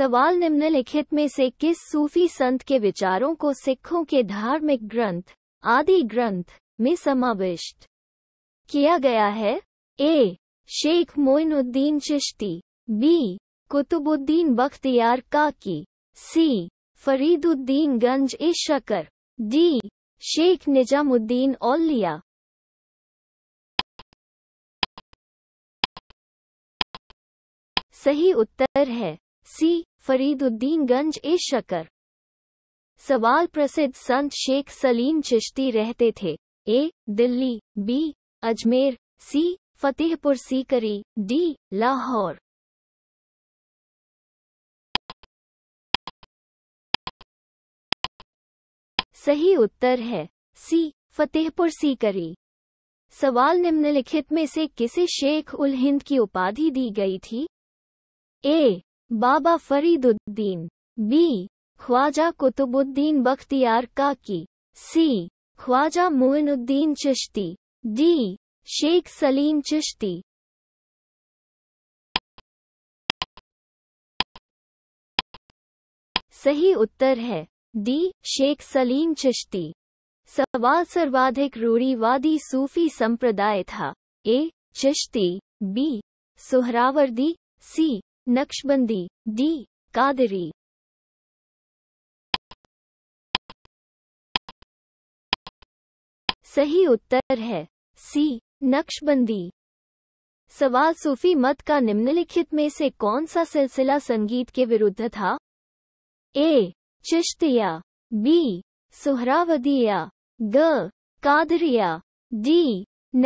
सवाल निम्नलिखित में से किस सूफी संत के विचारों को सिखों के धार्मिक ग्रंथ आदि ग्रंथ में समाविष्ट किया गया है A Sheikh Moinuddin Chishti B Qutbuddin Bakhtiyar Kaki C Fariduddin Ganj ए शकर डी शेख निजामुद्दीन औलिया सही उत्तर है सी फरीदुद्दीन गंज ए शकर सवाल प्रसिद्ध संत शेख सलीम चिश्ती रहते थे A Delhi B Ajmer C Fatehpur Sikri D Lahore सही उत्तर है सी फतेहपुर सीकरी सवाल निम्नलिखित में से किसे शेख उल हिंद की उपाधि दी गई थी A Baba Fariduddin B Khwaja Qutbuddin Bakhtiyar Kaki C Khwaja Moinuddin Chishti D Sheikh Salim Chishti सही उत्तर है डी शेख सलीम चिश्ती सवाल सर्वाधिक रूढ़ीवादी सूफी संप्रदाय था A Chishti B Suhrawardi C Naqshbandi D Qadiri सही उत्तर है सी नक्शबंदी सवाल सूफी मत का निम्नलिखित में से कौन सा सिलसिला संगीत के विरुद्ध था ए चिश्तिया बी सुहरावदिया ग कादरिया डी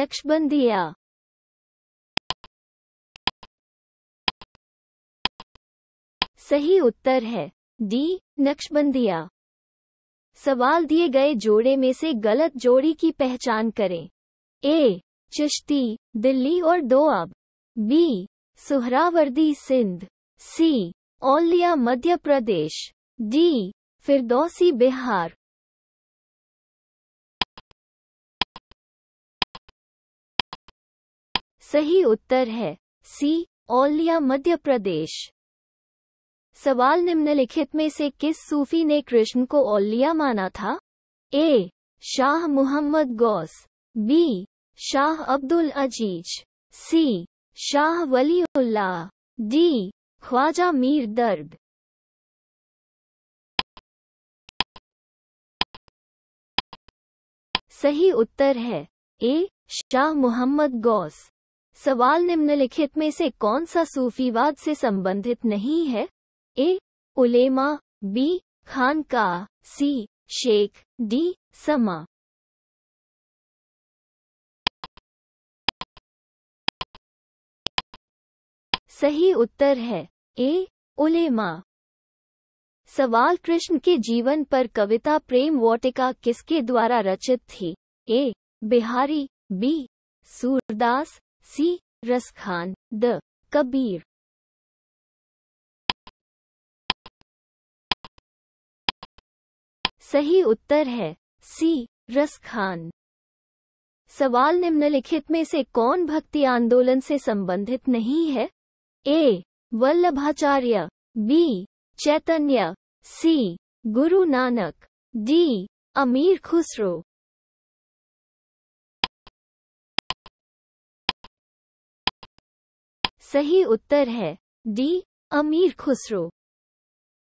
नक्शबंदिया सही उत्तर है डी नक्शबंदिया सवाल दिए गए जोड़े में से गलत जोड़ी की पहचान करें ए चिश्ती दिल्ली और Doab B Suhrawardi Sindh C Auliya Madhya Pradesh D Firdausi Bihar सही उत्तर है सी औलिया मध्य प्रदेश सवाल निम्नलिखित में से किस सूफी ने कृष्ण को औलिया माना था A Shah Mohammad Ghaus B Shah Abdul Aziz C Shah Wali Ullah D Khwaja Mir Dard सही उत्तर है ए शाह मोहम्मद गौस सवाल निम्नलिखित में से कौन सा सूफीवाद से संबंधित नहीं है ए उलेमा बी खान का सी शेख डी समा सही उत्तर है ए उलेमा सवाल कृष्ण के जीवन पर कविता प्रेम वाटिका किसके द्वारा रचित थी A Bihari B Surdas C Raskhan D Kabir सही उत्तर है सी रस खान सवाल निम्नलिखित में से कौन भक्ति आंदोलन से संबंधित नहीं है ए वल्लभाचार्य बी चैतन्य सी गुरु नानक डी अमीर खुसरो सही उत्तर है डी अमीर खुसरो